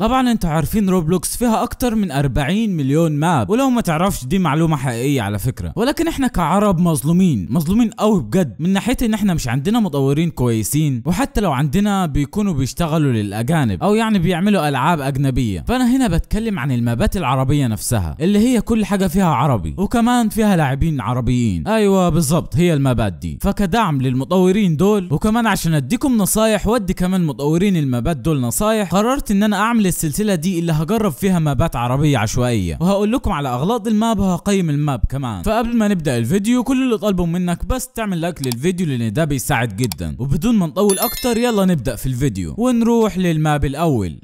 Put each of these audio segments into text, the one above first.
طبعا انتوا عارفين روبلوكس فيها اكتر من 40 مليون ماب ولو ما تعرفش دي معلومه حقيقيه على فكره ولكن احنا كعرب مظلومين مظلومين قوي بجد من ناحيه ان احنا مش عندنا مطورين كويسين وحتى لو عندنا بيكونوا بيشتغلوا للاجانب او يعني بيعملوا العاب اجنبيه فانا هنا بتكلم عن المابات العربيه نفسها اللي هي كل حاجه فيها عربي وكمان فيها لاعبين عربيين ايوه بالظبط هي المابات دي فكدعم للمطورين دول وكمان عشان اديكم نصايح وادي كمان مطورين المابات دول نصايح قررت ان انا اعمل عامل السلسلة دي اللي هجرب فيها مابات عربية عشوائية وهقول لكم على أغلاط الماب وهقيم الماب كمان فقبل ما نبدأ الفيديو كل اللي طالبه منك بس تعمل لايك للفيديو لأن ده بيساعد جدا وبدون ما نطول أكتر يلا نبدأ في الفيديو ونروح للماب الأول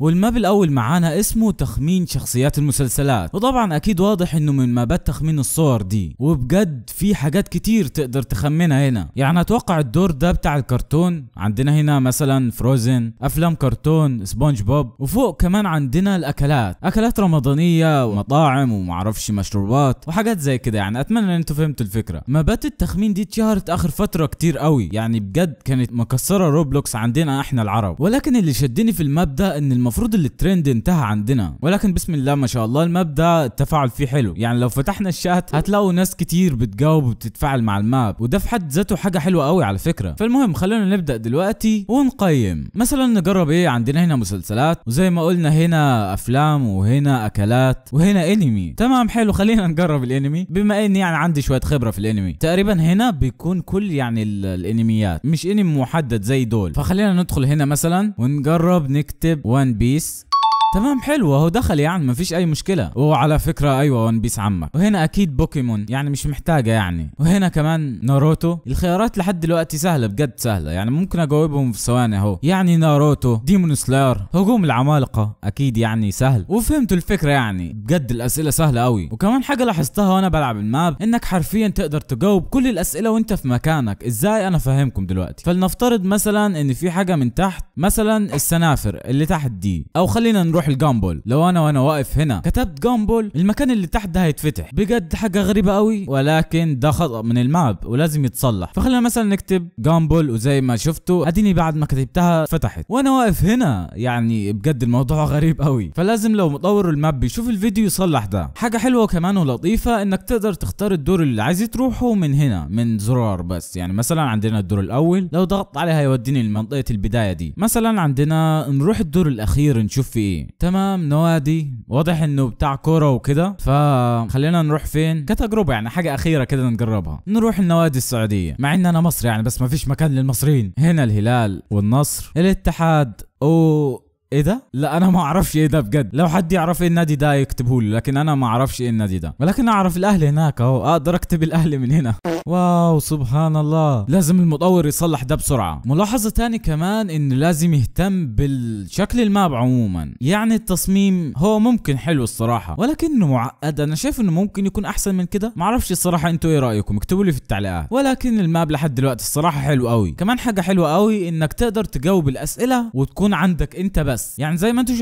والماب الاول معانا اسمه تخمين شخصيات المسلسلات وطبعا اكيد واضح انه من مابات تخمين الصور دي وبجد في حاجات كتير تقدر تخمنها هنا يعني اتوقع الدور ده بتاع الكرتون عندنا هنا مثلا فروزن افلام كرتون سبونج بوب وفوق كمان عندنا الاكلات اكلات رمضانيه ومطاعم ومعرفش مشروبات وحاجات زي كده يعني اتمنى ان انتم فهمتوا الفكره مابات التخمين دي اتشهرت اخر فتره كتير قوي يعني بجد كانت مكسره روبلوكس عندنا احنا العرب ولكن اللي شدني في الماب ده ان المفروض اللي الترند انتهى عندنا ولكن بسم الله ما شاء الله المبدا التفاعل فيه حلو يعني لو فتحنا الشات هتلاقوا ناس كتير بتجاوب وبتتفاعل مع الماب وده في حد ذاته حاجه حلوه قوي على فكره فالمهم خلونا نبدا دلوقتي ونقيم مثلا نجرب ايه عندنا هنا مسلسلات وزي ما قلنا هنا افلام وهنا اكلات وهنا انمي تمام حلو خلينا نجرب الانمي بما ان يعني عندي شويه خبره في الانمي تقريبا هنا بيكون كل يعني الانميات مش انمي محدد زي دول فخلينا ندخل هنا مثلا ونجرب نكتب وان बीस تمام حلو هو دخل يعني ما مفيش اي مشكله وعلى فكره ايوه ون بيس عمك وهنا اكيد بوكيمون يعني مش محتاجه يعني وهنا كمان ناروتو الخيارات لحد دلوقتي سهله بجد سهله يعني ممكن اجاوبهم في ثواني اهو يعني ناروتو ديمون سلاير هجوم العمالقه اكيد يعني سهل وفهمتوا الفكره يعني بجد الاسئله سهله قوي وكمان حاجه لاحظتها وانا بلعب الماب انك حرفيا تقدر تجاوب كل الاسئله وانت في مكانك ازاي انا فاهمكم دلوقتي فلنفترض مثلا ان في حاجه من تحت مثلا السنافر اللي تحت دي او خلينا نروح نروح الجامبول لو انا وانا واقف هنا كتبت جامبول المكان اللي تحت ده هيتفتح بجد حاجه غريبه قوي ولكن ده خطا من الماب ولازم يتصلح فخلينا مثلا نكتب جامبول وزي ما شفتوا اديني بعد ما كتبتها فتحت وانا واقف هنا يعني بجد الموضوع غريب قوي فلازم لو مطور الماب بيشوف الفيديو يصلح ده حاجه حلوه كمان ولطيفه انك تقدر تختار الدور اللي عايز تروحه من هنا من زرار بس يعني مثلا عندنا الدور الاول لو ضغطت عليه هيوديني لمنطقه البدايه دي مثلا عندنا نروح الدور الاخير نشوف في ايه تمام نوادي واضح انه بتاع كوره وكده فخلينا نروح فين كتجربه يعني حاجه اخيره كده نجربها نروح النوادي السعوديه مع ان انا مصري يعني بس ما فيش مكان للمصريين هنا الهلال والنصر الاتحاد و ايه ده؟ لا انا ما اعرفش ايه ده بجد، لو حد يعرف ايه النادي ده يكتبه لي، لكن انا ما اعرفش ايه النادي ده، ولكن اعرف الاهلي هناك اهو، اقدر اكتب الاهلي من هنا. واو سبحان الله، لازم المطور يصلح ده بسرعة. ملاحظة تاني كمان انه لازم يهتم بالشكل الماب عموما، يعني التصميم هو ممكن حلو الصراحة، ولكنه معقد، انا شايف انه ممكن يكون احسن من كده، ما اعرفش الصراحة انتوا ايه رايكم؟ اكتبوا لي في التعليقات، ولكن الماب لحد دلوقتي الصراحة حلو قوي، كمان حاجة حلوة قوي انك تقدر تجاوب الاسئلة وتكون عندك انت بس بس يعني زي ما انتم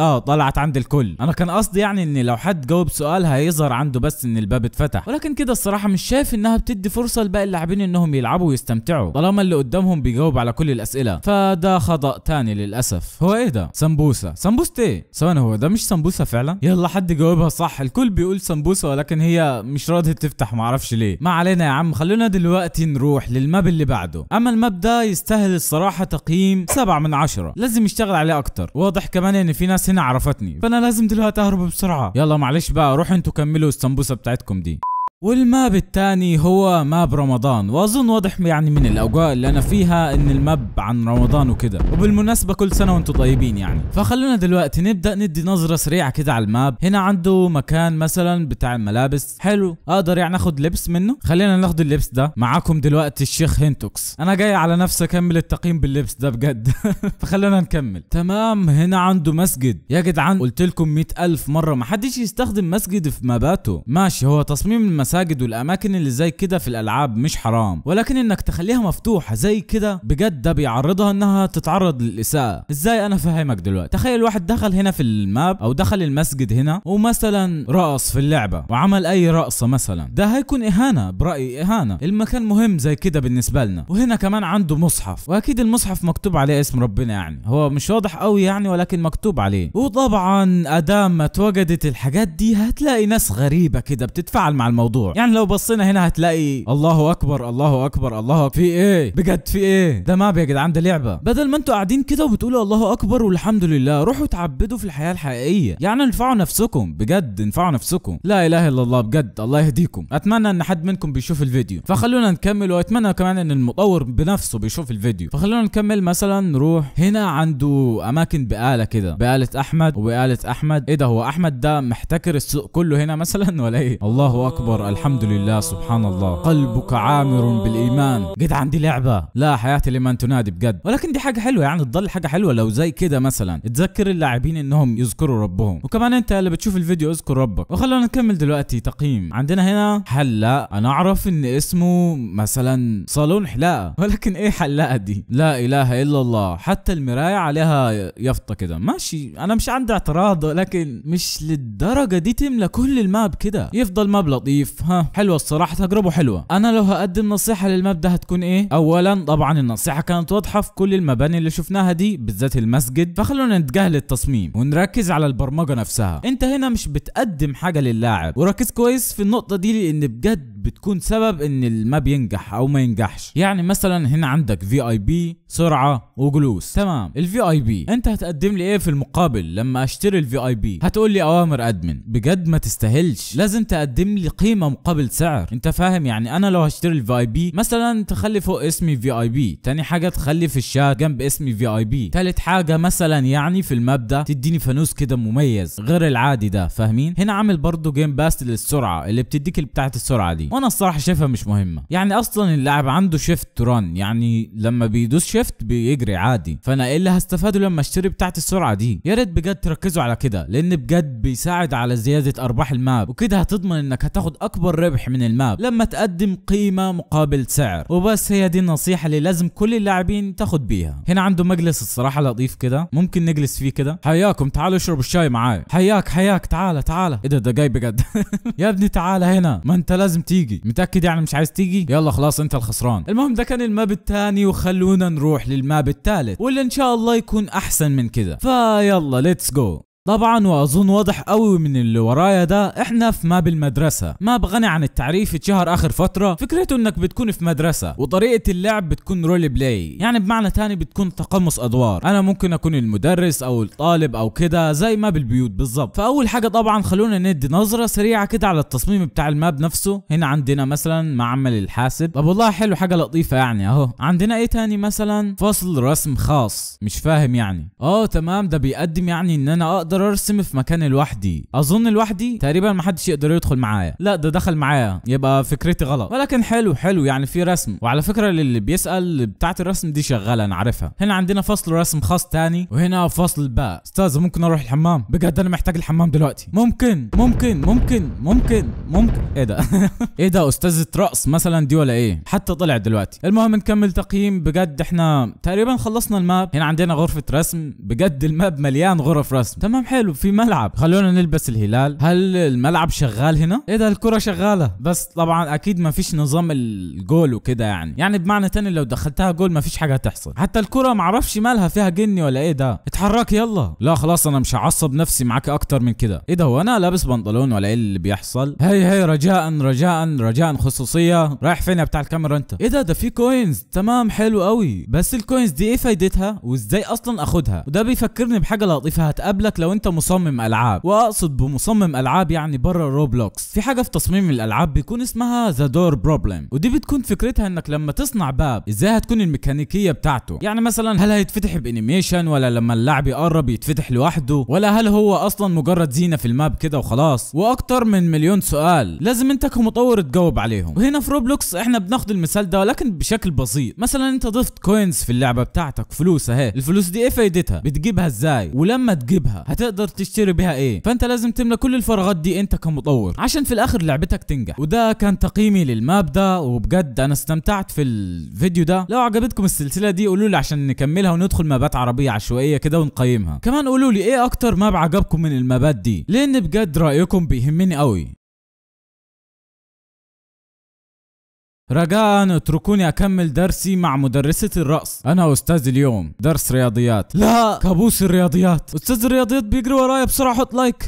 اه طلعت عند الكل انا كان قصدي يعني ان لو حد جاوب سؤال هيظهر عنده بس ان الباب اتفتح ولكن كده الصراحه مش شايف انها بتدي فرصه لباقي اللاعبين انهم يلعبوا ويستمتعوا طالما اللي قدامهم بيجاوب على كل الاسئله فده خطا تاني للاسف هو ايه ده سمبوسه سمبوسه ايه ثواني هو ده مش سمبوسه فعلا يلا حد جاوبها صح الكل بيقول سمبوسه ولكن هي مش راضيه تفتح معرفش ليه ما علينا يا عم خلونا دلوقتي نروح للماب اللي بعده اما الماب ده يستاهل الصراحه تقييم 7 من 10 لازم يشتغل عليه اكتر واضح كمان ان في ناس السنه عرفتني فانا لازم دلوقتي اهرب بسرعه يلا معلش بقى روحوا انتوا كملوا السمبوسه بتاعتكم دي والماب الثاني هو ماب رمضان واظن واضح يعني من الاوجاع اللي انا فيها ان الماب عن رمضان وكده وبالمناسبه كل سنه وانتم طيبين يعني فخلونا دلوقتي نبدا ندي نظره سريعه كده على الماب هنا عنده مكان مثلا بتاع الملابس حلو اقدر يعني اخد لبس منه خلينا ناخد اللبس ده معاكم دلوقتي الشيخ هنتوكس انا جاي على نفسي اكمل التقييم باللبس ده بجد فخلونا نكمل تمام هنا عنده مسجد يا جدعان قلت لكم 100000 مره ما حدش يستخدم مسجد في ماباته ماشي هو تصميم المسجد المساجد والاماكن اللي زي كده في الالعاب مش حرام ولكن انك تخليها مفتوحه زي كده بجد ده بيعرضها انها تتعرض للاساءه ازاي انا فاهمك دلوقتي تخيل واحد دخل هنا في الماب او دخل المسجد هنا ومثلا رقص في اللعبه وعمل اي رقصه مثلا ده هيكون اهانه برايي اهانه المكان مهم زي كده بالنسبه لنا وهنا كمان عنده مصحف واكيد المصحف مكتوب عليه اسم ربنا يعني هو مش واضح قوي يعني ولكن مكتوب عليه وطبعا ادام ما اتوجدت الحاجات دي هتلاقي ناس غريبه كده بتتفاعل مع الموضوع الموضوع يعني لو بصينا هنا هتلاقي الله اكبر الله اكبر الله أكبر. في ايه بجد في ايه ده ماب يا جدعان ده لعبه بدل ما انتوا قاعدين كده وبتقولوا الله اكبر والحمد لله روحوا تعبدوا في الحياه الحقيقيه يعني انفعوا نفسكم بجد انفعوا نفسكم لا اله الا الله بجد الله يهديكم اتمنى ان حد منكم بيشوف الفيديو فخلونا نكمل واتمنى كمان ان المطور بنفسه بيشوف الفيديو فخلونا نكمل مثلا نروح هنا عنده اماكن بقاله كده بقاله احمد وبقاله احمد ايه ده هو احمد ده محتكر السوق كله هنا مثلا ولا ايه الله اكبر الحمد لله سبحان الله قلبك عامر بالايمان قد عندي لعبه لا حياتي لمن تنادي بجد ولكن دي حاجه حلوه يعني تضل حاجه حلوه لو زي كده مثلا تذكر اللاعبين انهم يذكروا ربهم وكمان انت اللي بتشوف الفيديو اذكر ربك وخلونا نكمل دلوقتي تقييم عندنا هنا حلاق انا اعرف ان اسمه مثلا صالون حلاقه ولكن ايه حلاقه دي لا اله الا الله حتى المرايه عليها يافطه كده ماشي انا مش عندي اعتراض لكن مش للدرجه دي تملى كل الماب كده يفضل ماب لطيف ها حلوه الصراحه تجربه حلوه انا لو هقدم نصيحه للمبدا هتكون ايه اولا طبعا النصيحه كانت واضحه في كل المباني اللي شفناها دي بالذات المسجد فخلونا نتجاهل التصميم ونركز على البرمجه نفسها انت هنا مش بتقدم حاجه للاعب وركز كويس في النقطه دي لان بجد بتكون سبب ان الماب ينجح او ما ينجحش يعني مثلا هنا عندك في اي بي سرعه وجلوس تمام الفي اي بي انت هتقدم لي ايه في المقابل لما اشتري الفي اي بي هتقول لي اوامر ادمن بجد ما تستاهلش لازم تقدم لي قيمه مقابل سعر انت فاهم يعني انا لو هشتري الفي اي بي مثلا تخلي فوق اسمي في اي بي تاني حاجه تخلي في الشات جنب اسمي في اي بي تالت حاجه مثلا يعني في الماب ده تديني فانوس كده مميز غير العادي ده فاهمين هنا عامل برضه جيم باس للسرعه اللي بتديك بتاعه السرعه دي وانا الصراحه شايفها مش مهمه يعني اصلا اللاعب عنده شيفت ران يعني لما بيدوس شيفت بيجري عادي فانا ايه اللي هستفاده لما اشتري بتاعت السرعه دي يا ريت بجد تركزوا على كده لان بجد بيساعد على زياده ارباح الماب وكده هتضمن انك هتاخد اكبر ربح من الماب لما تقدم قيمه مقابل سعر وبس هي دي النصيحه اللي لازم كل اللاعبين تاخد بيها هنا عنده مجلس الصراحه لطيف كده ممكن نجلس فيه كده حياكم تعالوا اشربوا الشاي معايا حياك حياك تعالى تعالى ايه ده ده جاي بجد يا ابني تعالى هنا ما انت لازم تيجي تيجي متاكد يعني مش عايز تيجي يلا خلاص انت الخسران المهم ده كان الماب الثاني وخلونا نروح للماب الثالث واللي ان شاء الله يكون احسن من كده فيلا ليتس جو طبعا واظن واضح قوي من اللي ورايا ده احنا في ماب المدرسه ماب غني عن التعريف اتشهر اخر فتره فكرته انك بتكون في مدرسه وطريقه اللعب بتكون رول بلاي يعني بمعنى تاني بتكون تقمص ادوار انا ممكن اكون المدرس او الطالب او كده زي ماب البيوت بالظبط فاول حاجه طبعا خلونا ندي نظره سريعه كده على التصميم بتاع الماب نفسه هنا عندنا مثلا معمل الحاسب طب والله حلو حاجه لطيفه يعني اهو عندنا ايه تاني مثلا فصل رسم خاص مش فاهم يعني اه تمام ده بيقدم يعني ان انا اقدر اقدر ارسم في مكان لوحدي اظن لوحدي تقريبا ما حدش يقدر يدخل معايا لا ده دخل معايا يبقى فكرتي غلط ولكن حلو حلو يعني في رسم وعلى فكره للي بيسال بتاعه الرسم دي شغاله انا عارفها هنا عندنا فصل رسم خاص تاني وهنا فصل بقى استاذ ممكن اروح الحمام بجد انا محتاج الحمام دلوقتي ممكن ممكن ممكن ممكن ممكن ايه ده ايه ده استاذه رقص مثلا دي ولا ايه حتى طلع دلوقتي المهم نكمل تقييم بجد احنا تقريبا خلصنا الماب هنا عندنا غرفه رسم بجد الماب مليان غرف رسم تمام تمام حلو في ملعب خلونا نلبس الهلال هل الملعب شغال هنا ايه ده الكره شغاله بس طبعا اكيد ما فيش نظام الجول وكده يعني يعني بمعنى تاني لو دخلتها جول ما فيش حاجه هتحصل حتى الكره ما اعرفش مالها فيها جني ولا ايه ده اتحرك يلا لا خلاص انا مش هعصب نفسي معاك اكتر من كده ايه ده هو انا لابس بنطلون ولا ايه اللي بيحصل هي هي رجاء رجاء رجاء خصوصيه رايح فين يا بتاع الكاميرا انت ايه ده ده في كوينز تمام حلو قوي بس الكوينز دي ايه فايدتها وازاي اصلا اخدها وده بيفكرني بحاجه لطيفه هتقابلك لو لو انت مصمم العاب واقصد بمصمم العاب يعني بره روبلوكس في حاجه في تصميم الالعاب بيكون اسمها ذا دور بروبلم ودي بتكون فكرتها انك لما تصنع باب ازاي هتكون الميكانيكيه بتاعته يعني مثلا هل هيتفتح بانيميشن ولا لما اللاعب يقرب يتفتح لوحده ولا هل هو اصلا مجرد زينه في الماب كده وخلاص واكتر من مليون سؤال لازم انت كمطور تجاوب عليهم وهنا في روبلوكس احنا بناخد المثال ده ولكن بشكل بسيط مثلا انت ضفت كوينز في اللعبه بتاعتك فلوس اهي الفلوس دي ايه فايدتها بتجيبها ازاي ولما تجيبها هتقدر تشتري بيها ايه فانت لازم تملى كل الفراغات دي انت كمطور عشان في الاخر لعبتك تنجح وده كان تقييمي للماب ده وبجد انا استمتعت في الفيديو ده لو عجبتكم السلسله دي قولوا لي عشان نكملها وندخل مابات عربيه عشوائيه كده ونقيمها كمان قولوا لي ايه اكتر ماب عجبكم من المابات دي لان بجد رايكم بيهمني قوي رجاء اتركوني اكمل درسي مع مدرسة الرقص انا استاذ اليوم درس رياضيات لا كابوس الرياضيات استاذ الرياضيات بيجري ورايا بسرعة حط لايك